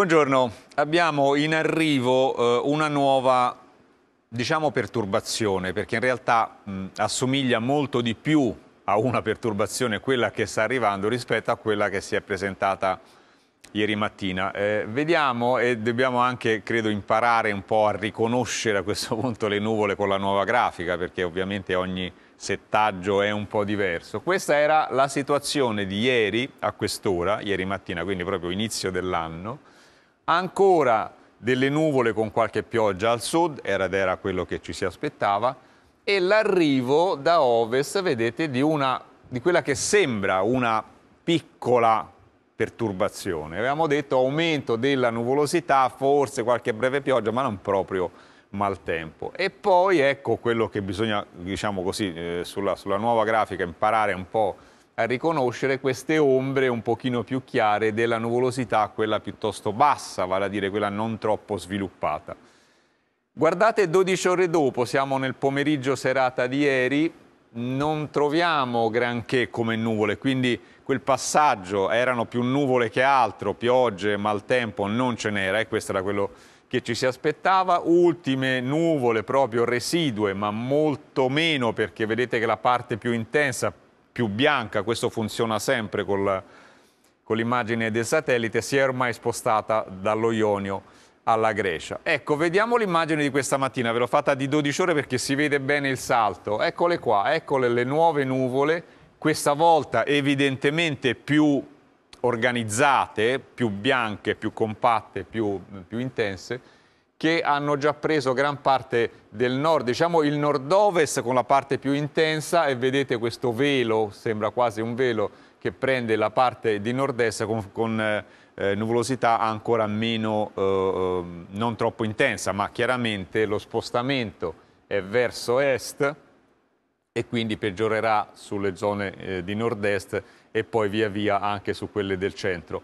Buongiorno, abbiamo in arrivo eh, una nuova diciamo perturbazione perché in realtà mh, assomiglia molto di più a una perturbazione quella che sta arrivando rispetto a quella che si è presentata ieri mattina. Eh, vediamo e dobbiamo anche, credo, imparare un po' a riconoscere a questo punto le nuvole con la nuova grafica, perché ovviamente ogni settaggio è un po' diverso. Questa era la situazione di ieri a quest'ora, ieri mattina, quindi proprio inizio dell'anno, Ancora delle nuvole con qualche pioggia al sud, era era quello che ci si aspettava, e l'arrivo da ovest, vedete, di, una, di quella che sembra una piccola perturbazione. Avevamo detto aumento della nuvolosità, forse qualche breve pioggia, ma non proprio maltempo. E poi ecco quello che bisogna, diciamo così, eh, sulla, sulla nuova grafica imparare un po' a riconoscere queste ombre un pochino più chiare della nuvolosità, quella piuttosto bassa, vale a dire quella non troppo sviluppata. Guardate 12 ore dopo, siamo nel pomeriggio serata di ieri, non troviamo granché come nuvole, quindi quel passaggio erano più nuvole che altro, piogge, maltempo, non ce n'era e eh, questo era quello che ci si aspettava. Ultime nuvole proprio residue, ma molto meno perché vedete che la parte più intensa più bianca, questo funziona sempre col, con l'immagine del satellite, si è ormai spostata dallo Ionio alla Grecia. Ecco, vediamo l'immagine di questa mattina, ve l'ho fatta di 12 ore perché si vede bene il salto. Eccole qua, eccole le nuove nuvole, questa volta evidentemente più organizzate, più bianche, più compatte, più, più intense, che hanno già preso gran parte del nord, diciamo il nord-ovest con la parte più intensa e vedete questo velo, sembra quasi un velo, che prende la parte di nord-est con, con eh, eh nuvolosità ancora meno, eh, eh, non troppo intensa, ma chiaramente lo spostamento è verso est e quindi peggiorerà sulle zone eh, di nord-est e poi via via anche su quelle del centro.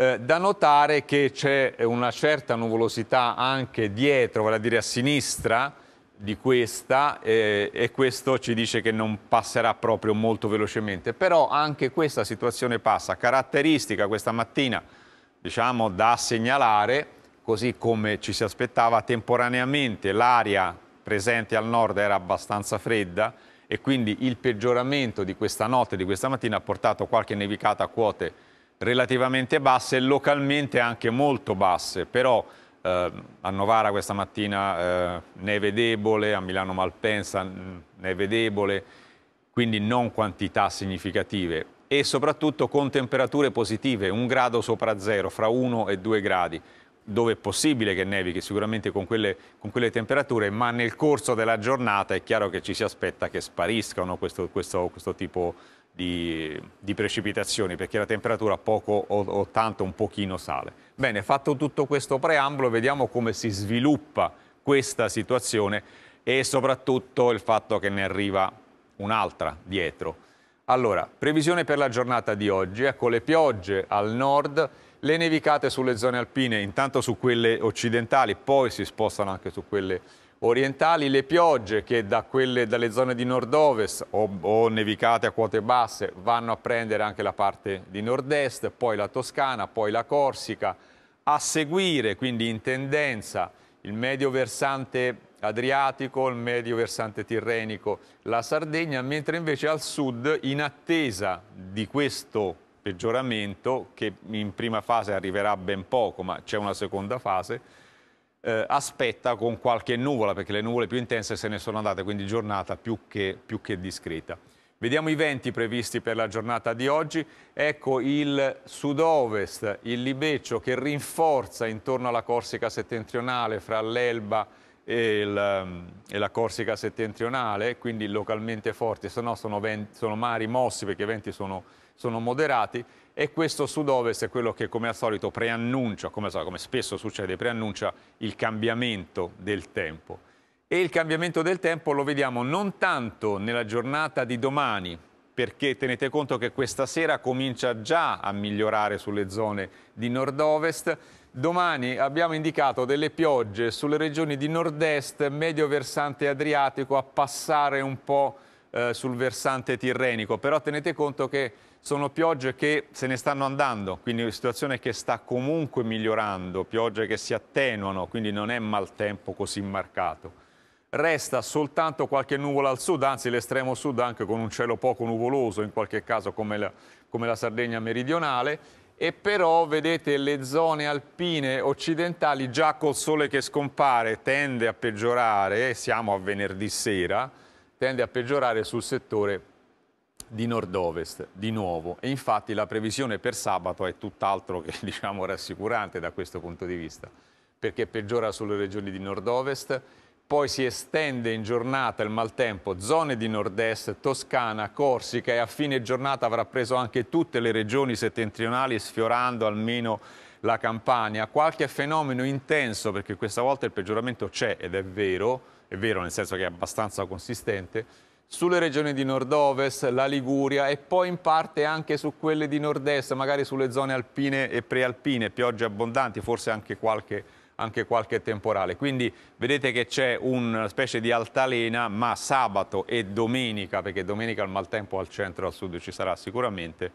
Eh, da notare che c'è una certa nuvolosità anche dietro, vale a dire a sinistra di questa eh, e questo ci dice che non passerà proprio molto velocemente. Però anche questa situazione passa. Caratteristica questa mattina, diciamo, da segnalare, così come ci si aspettava, temporaneamente l'aria presente al nord era abbastanza fredda e quindi il peggioramento di questa notte, di questa mattina, ha portato qualche nevicata a quote relativamente basse e localmente anche molto basse, però eh, a Novara questa mattina eh, neve debole, a Milano Malpensa neve debole, quindi non quantità significative e soprattutto con temperature positive, un grado sopra zero, fra 1 e 2 gradi, dove è possibile che nevichi sicuramente con quelle, con quelle, temperature, ma nel corso della giornata è chiaro che ci si aspetta che spariscano questo, questo, questo tipo di di, di precipitazioni perché la temperatura poco o, o tanto un pochino sale. Bene, fatto tutto questo preambolo, vediamo come si sviluppa questa situazione e soprattutto il fatto che ne arriva un'altra dietro. Allora, previsione per la giornata di oggi, ecco le piogge al nord, le nevicate sulle zone alpine, intanto su quelle occidentali, poi si spostano anche su quelle orientali le piogge che da quelle, dalle zone di nord-ovest o, o, nevicate a quote basse vanno a prendere anche la parte di nord-est, poi la Toscana, poi la Corsica, a seguire quindi in tendenza il medio versante adriatico, il medio versante tirrenico, la Sardegna, mentre invece al sud in attesa di questo peggioramento che in prima fase arriverà ben poco ma c'è una seconda fase eh, aspetta con qualche nuvola, perché le nuvole più intense se ne sono andate, quindi giornata più che, più che discreta. Vediamo i venti previsti per la giornata di oggi. Ecco il sud-ovest, il libeccio che rinforza intorno alla Corsica settentrionale, fra l'Elba e e, il, ehm, e, la Corsica settentrionale, quindi localmente forti, se no sono, venti, sono mari mossi perché i venti sono, sono moderati e questo sud-ovest è quello che come al solito preannuncia, come, come spesso succede, preannuncia il cambiamento del tempo. E il cambiamento del tempo lo vediamo non tanto nella giornata di domani, perché tenete conto che questa sera comincia già a migliorare sulle zone di nord-ovest. Domani abbiamo indicato delle piogge sulle regioni di nord-est, medio versante adriatico, a passare un po' eh, sul versante tirrenico. Però tenete conto che sono piogge che se ne stanno andando, quindi una situazione che sta comunque migliorando, piogge che si attenuano, quindi non è maltempo così marcato resta soltanto qualche nuvola al sud, anzi l'estremo sud anche con un cielo poco nuvoloso in qualche caso come la, come la Sardegna meridionale e però vedete le zone alpine occidentali già col sole che scompare tende a peggiorare, siamo a venerdì sera, tende a peggiorare sul settore di nord-ovest di nuovo e infatti la previsione per sabato è tutt'altro che diciamo rassicurante da questo punto di vista perché peggiora sulle regioni di nord-ovest poi si estende in giornata il maltempo, zone di nord-est, Toscana, Corsica e a fine giornata avrà preso anche tutte le regioni settentrionali sfiorando almeno la Campania. Qualche fenomeno intenso, perché questa volta il peggioramento c'è ed è vero, è vero nel senso che è abbastanza consistente, sulle regioni di nord-ovest, la Liguria e poi in parte anche su quelle di nord-est, magari sulle zone alpine e prealpine, piogge abbondanti, forse anche qualche anche qualche temporale. Quindi vedete che c'è una specie di altalena, ma sabato e domenica, perché domenica il maltempo al centro e al sud ci sarà sicuramente,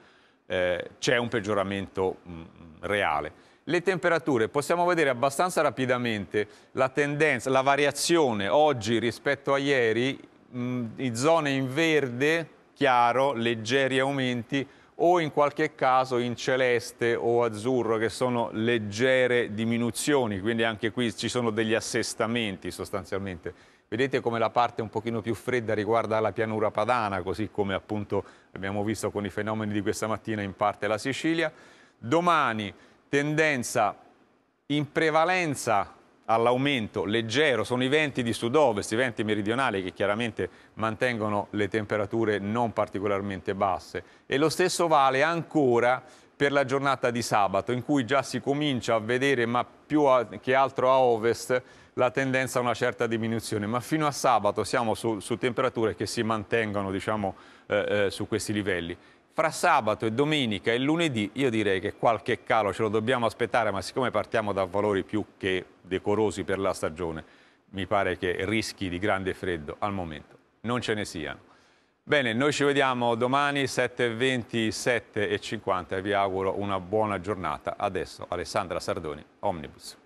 eh, c'è un peggioramento mh, mm, mm, reale. Le temperature, possiamo vedere abbastanza rapidamente la tendenza, la variazione oggi rispetto a ieri, mh, mm, in zone in verde chiaro, leggeri aumenti, o in qualche caso in celeste o azzurro che sono leggere diminuzioni, quindi anche qui ci sono degli assestamenti sostanzialmente. Vedete come la parte un pochino più fredda riguarda la pianura padana, così come appunto abbiamo visto con i fenomeni di questa mattina in parte la Sicilia. Domani tendenza in prevalenza all'aumento leggero, sono i venti di sud-ovest, i venti meridionali che chiaramente mantengono le temperature non particolarmente basse e lo stesso vale ancora per la giornata di sabato in cui già si comincia a vedere ma più a, che altro a ovest la tendenza a una certa diminuzione ma fino a sabato siamo su, su temperature che si mantengono diciamo eh, eh, su questi livelli fra sabato e domenica e lunedì io direi che qualche calo ce lo dobbiamo aspettare, ma siccome partiamo da valori più che decorosi per la stagione, mi pare che rischi di grande freddo al momento non ce ne siano. Bene, noi ci vediamo domani 7.20, 7.50 e vi auguro una buona giornata. Adesso Alessandra Sardoni, Omnibus.